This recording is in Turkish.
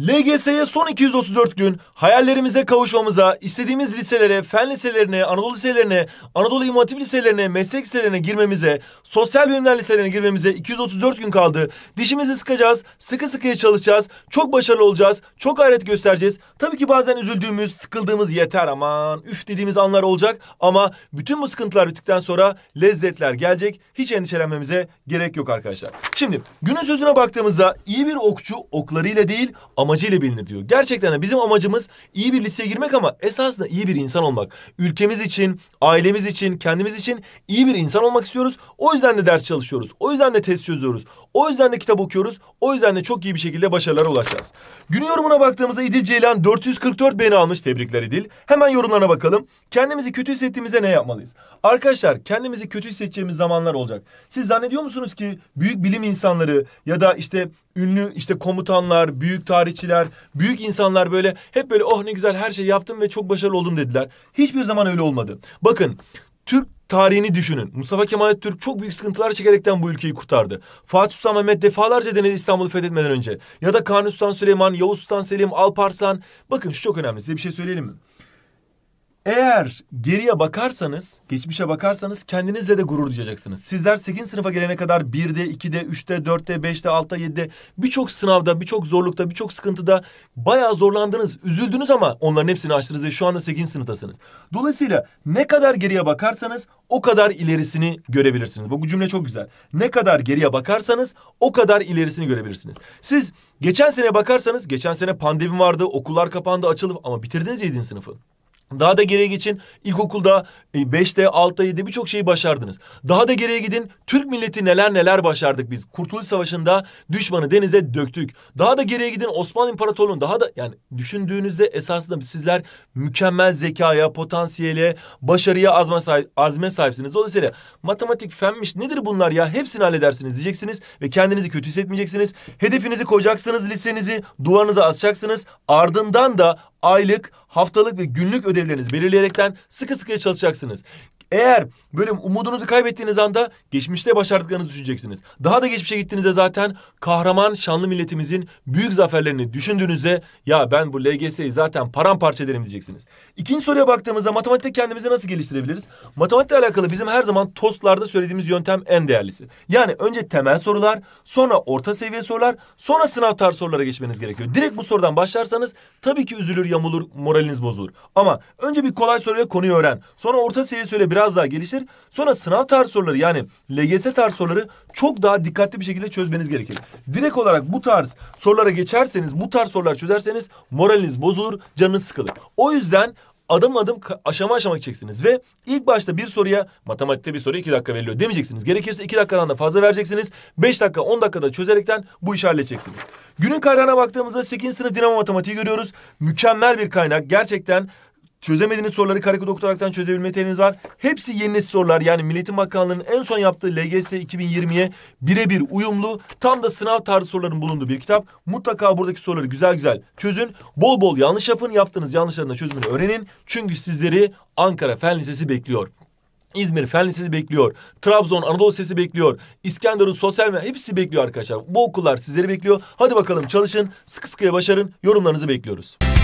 LGS'ye son 234 gün hayallerimize kavuşmamıza, istediğimiz liselere, fen liselerine, Anadolu liselerine, Anadolu İmam liselerine, meslek liselerine girmemize, sosyal bilimler liselerine girmemize 234 gün kaldı. Dişimizi sıkacağız, sıkı sıkıya çalışacağız, çok başarılı olacağız, çok gayret göstereceğiz. Tabii ki bazen üzüldüğümüz, sıkıldığımız yeter aman üf dediğimiz anlar olacak ama bütün bu sıkıntılar bittikten sonra lezzetler gelecek. Hiç endişelenmemize gerek yok arkadaşlar. Şimdi günün sözüne baktığımızda iyi bir okçu oklarıyla değil ama amacıyla bilinir diyor. Gerçekten de bizim amacımız iyi bir liseye girmek ama esasında iyi bir insan olmak. Ülkemiz için, ailemiz için, kendimiz için iyi bir insan olmak istiyoruz. O yüzden de ders çalışıyoruz. O yüzden de test çözüyoruz. O yüzden de kitap okuyoruz. O yüzden de çok iyi bir şekilde başarılara ulaşacağız. Günün yorumuna baktığımızda İdil Ceylan 444 beğeni almış. Tebrikler İdil. Hemen yorumlarına bakalım. Kendimizi kötü hissettiğimizde ne yapmalıyız? Arkadaşlar kendimizi kötü hissedeceğimiz zamanlar olacak. Siz zannediyor musunuz ki büyük bilim insanları ya da işte ünlü işte komutanlar, büyük tarih siyasetçiler, büyük insanlar böyle hep böyle oh ne güzel her şey yaptım ve çok başarılı oldum dediler. Hiçbir zaman öyle olmadı. Bakın Türk tarihini düşünün. Mustafa Kemal Atatürk çok büyük sıkıntılar çekerekten bu ülkeyi kurtardı. Fatih Sultan Mehmet defalarca denedi İstanbul'u fethetmeden önce. Ya da Kanuni Sultan Süleyman, Yavuz Sultan Selim, Alparslan. Bakın şu çok önemli. Size bir şey söyleyelim mi? Eğer geriye bakarsanız, geçmişe bakarsanız kendinizle de gurur duyacaksınız. Sizler 8. sınıfa gelene kadar 1'de, 2'de, 3'te, 4'te, 5'te, 6'da, 7'de birçok sınavda, birçok zorlukta, birçok sıkıntıda bayağı zorlandınız, üzüldünüz ama onların hepsini aştınız ve şu anda 8. sınıftasınız. Dolayısıyla ne kadar geriye bakarsanız o kadar ilerisini görebilirsiniz. bu cümle çok güzel. Ne kadar geriye bakarsanız o kadar ilerisini görebilirsiniz. Siz geçen sene bakarsanız, geçen sene pandemi vardı, okullar kapandı, açıldı ama bitirdiniz 7. sınıfı. Daha da geriye geçin. İlkokulda 5'te, 6'da, 7'de birçok şeyi başardınız. Daha da geriye gidin. Türk milleti neler neler başardık biz. Kurtuluş Savaşı'nda düşmanı denize döktük. Daha da geriye gidin Osmanlı İmparatorluğu'nun daha da yani düşündüğünüzde esasında sizler mükemmel zekaya, potansiyele, başarıya azma sahip, azme sahipsiniz. Dolayısıyla matematik, fenmiş nedir bunlar ya? Hepsini halledersiniz diyeceksiniz ve kendinizi kötü hissetmeyeceksiniz. Hedefinizi koyacaksınız, lisenizi duvarınıza asacaksınız. Ardından da aylık, haftalık ve günlük ödevlerinizi belirleyerekten sıkı sıkıya çalışacaksınız. Eğer böyle umudunuzu kaybettiğiniz anda geçmişte başardıklarınızı düşüneceksiniz. Daha da geçmişe gittiğinizde zaten kahraman şanlı milletimizin büyük zaferlerini düşündüğünüzde ya ben bu LGS'yi zaten paramparça ederim diyeceksiniz. İkinci soruya baktığımızda matematikte kendimizi nasıl geliştirebiliriz? Matematikle alakalı bizim her zaman tostlarda söylediğimiz yöntem en değerlisi. Yani önce temel sorular, sonra orta seviye sorular, sonra sınav tarz sorulara geçmeniz gerekiyor. Direkt bu sorudan başlarsanız tabii ki üzülür, yamulur, moraliniz bozulur. Ama önce bir kolay soruya konuyu öğren. Sonra orta seviye söyle biraz biraz daha gelişir. Sonra sınav tarz soruları yani LGS tarz soruları çok daha dikkatli bir şekilde çözmeniz gerekir. Direkt olarak bu tarz sorulara geçerseniz, bu tarz sorular çözerseniz moraliniz bozulur, canınız sıkılır. O yüzden adım adım aşama aşama gideceksiniz ve ilk başta bir soruya matematikte bir soru iki dakika veriliyor demeyeceksiniz. Gerekirse iki dakikadan da fazla vereceksiniz. Beş dakika on dakikada çözerekten bu işi halledeceksiniz. Günün kaynağına baktığımızda 8. sınıf dinamo matematiği görüyoruz. Mükemmel bir kaynak. Gerçekten Çözemediğiniz soruları Karaku Doktorak'tan çözebilme yeteneğiniz var. Hepsi yeni nesil sorular. Yani milletin Bakanlığı'nın en son yaptığı LGS 2020'ye birebir uyumlu. Tam da sınav tarzı soruların bulunduğu bir kitap. Mutlaka buradaki soruları güzel güzel çözün. Bol bol yanlış yapın. Yaptığınız yanlışların da çözümünü öğrenin. Çünkü sizleri Ankara Fen Lisesi bekliyor. İzmir Fen Lisesi bekliyor. Trabzon Anadolu Lisesi bekliyor. İskenderun Sosyal ve hepsi bekliyor arkadaşlar. Bu okullar sizleri bekliyor. Hadi bakalım çalışın. Sıkı sıkıya başarın. Yorumlarınızı bekliyoruz.